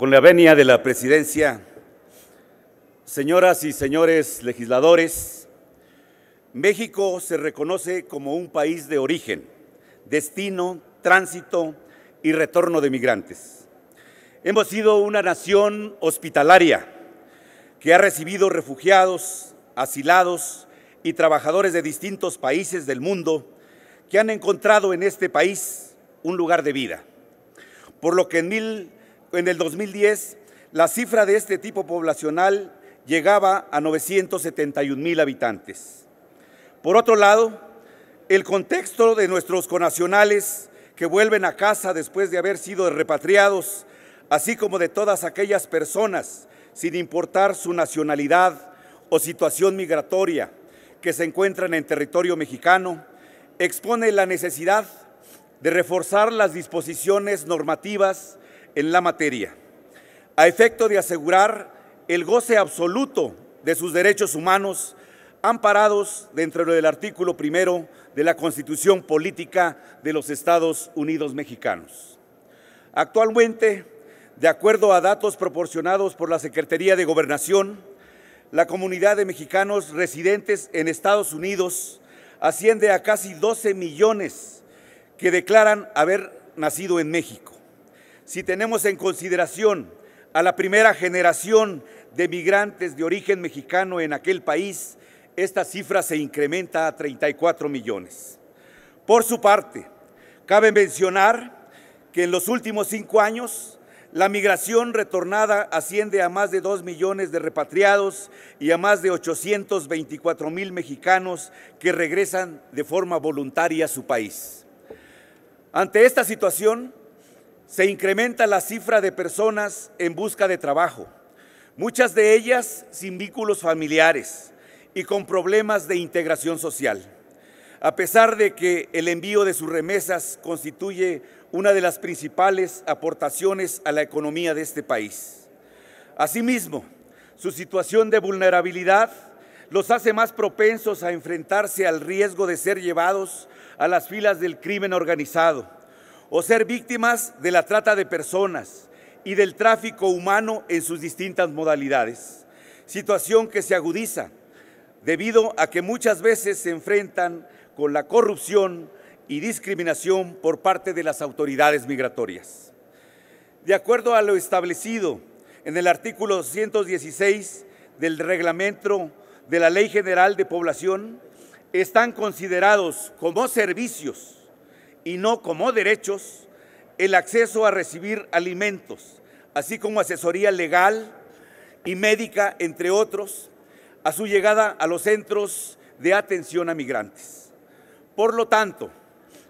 Con la venia de la presidencia, señoras y señores legisladores, México se reconoce como un país de origen, destino, tránsito y retorno de migrantes. Hemos sido una nación hospitalaria que ha recibido refugiados, asilados y trabajadores de distintos países del mundo que han encontrado en este país un lugar de vida. Por lo que en mil en el 2010 la cifra de este tipo poblacional llegaba a 971 mil habitantes. Por otro lado, el contexto de nuestros conacionales que vuelven a casa después de haber sido repatriados, así como de todas aquellas personas, sin importar su nacionalidad o situación migratoria, que se encuentran en territorio mexicano, expone la necesidad de reforzar las disposiciones normativas en la materia, a efecto de asegurar el goce absoluto de sus derechos humanos amparados dentro del artículo primero de la Constitución Política de los Estados Unidos Mexicanos. Actualmente, de acuerdo a datos proporcionados por la Secretaría de Gobernación, la comunidad de mexicanos residentes en Estados Unidos asciende a casi 12 millones que declaran haber nacido en México si tenemos en consideración a la primera generación de migrantes de origen mexicano en aquel país, esta cifra se incrementa a 34 millones. Por su parte, cabe mencionar que en los últimos cinco años la migración retornada asciende a más de 2 millones de repatriados y a más de 824 mil mexicanos que regresan de forma voluntaria a su país. Ante esta situación, se incrementa la cifra de personas en busca de trabajo, muchas de ellas sin vínculos familiares y con problemas de integración social. A pesar de que el envío de sus remesas constituye una de las principales aportaciones a la economía de este país. Asimismo, su situación de vulnerabilidad los hace más propensos a enfrentarse al riesgo de ser llevados a las filas del crimen organizado o ser víctimas de la trata de personas y del tráfico humano en sus distintas modalidades, situación que se agudiza debido a que muchas veces se enfrentan con la corrupción y discriminación por parte de las autoridades migratorias. De acuerdo a lo establecido en el artículo 216 del reglamento de la Ley General de Población, están considerados como servicios y no como derechos el acceso a recibir alimentos, así como asesoría legal y médica, entre otros, a su llegada a los centros de atención a migrantes. Por lo tanto,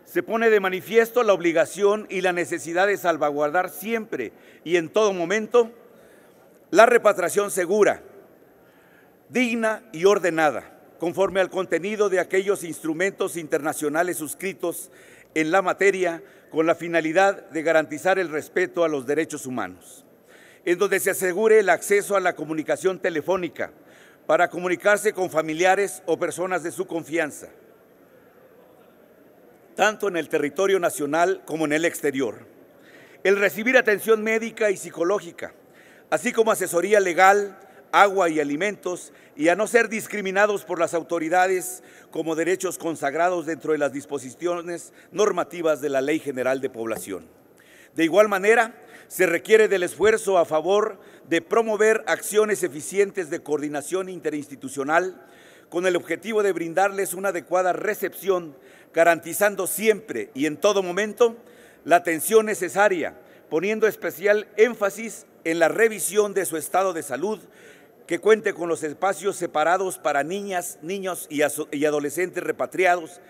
se pone de manifiesto la obligación y la necesidad de salvaguardar siempre y en todo momento la repatriación segura, digna y ordenada, conforme al contenido de aquellos instrumentos internacionales suscritos en la materia con la finalidad de garantizar el respeto a los derechos humanos, en donde se asegure el acceso a la comunicación telefónica para comunicarse con familiares o personas de su confianza, tanto en el territorio nacional como en el exterior, el recibir atención médica y psicológica, así como asesoría legal, agua y alimentos y a no ser discriminados por las autoridades como derechos consagrados dentro de las disposiciones normativas de la Ley General de Población. De igual manera, se requiere del esfuerzo a favor de promover acciones eficientes de coordinación interinstitucional con el objetivo de brindarles una adecuada recepción, garantizando siempre y en todo momento la atención necesaria, poniendo especial énfasis en la revisión de su estado de salud, que cuente con los espacios separados para niñas, niños y, adolescentes repatriados,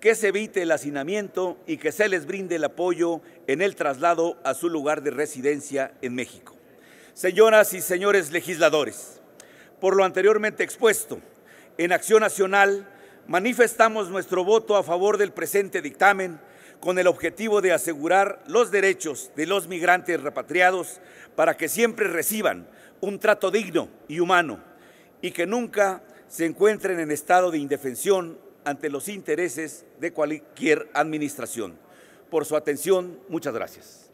que se evite el hacinamiento y que se les brinde el apoyo en el traslado a su lugar de residencia en México. Señoras y señores legisladores, por lo anteriormente expuesto, en Acción Nacional manifestamos nuestro voto a favor del presente dictamen con el objetivo de asegurar los derechos de los migrantes repatriados para que siempre reciban un trato digno y humano y que nunca se encuentren en estado de indefensión ante los intereses de cualquier administración. Por su atención, muchas gracias.